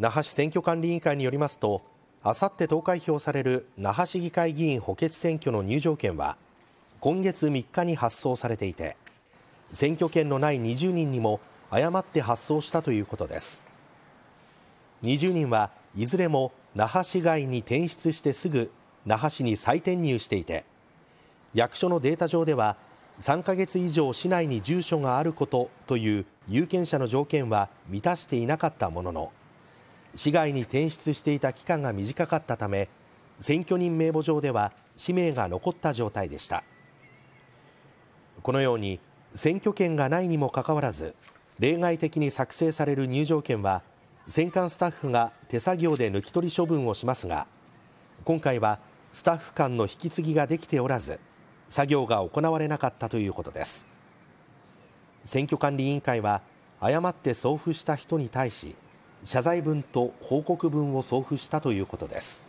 那覇市選挙管理委員会によりますとあさって投開票される那覇市議会議員補欠選挙の入場券は今月3日に発送されていて選挙権のない20人にも誤って発送したということです20人はいずれも那覇市外に転出してすぐ那覇市に再転入していて役所のデータ上では3ヶ月以上市内に住所があることという有権者の条件は満たしていなかったものの市外に転出していた期間が短かったため選挙人名簿上では氏名が残った状態でしたこのように選挙権がないにもかかわらず例外的に作成される入場券は選管スタッフが手作業で抜き取り処分をしますが今回はスタッフ間の引き継ぎができておらず作業が行われなかったということです選挙管理委員会は誤って送付した人に対し謝罪文と報告文を送付したということです。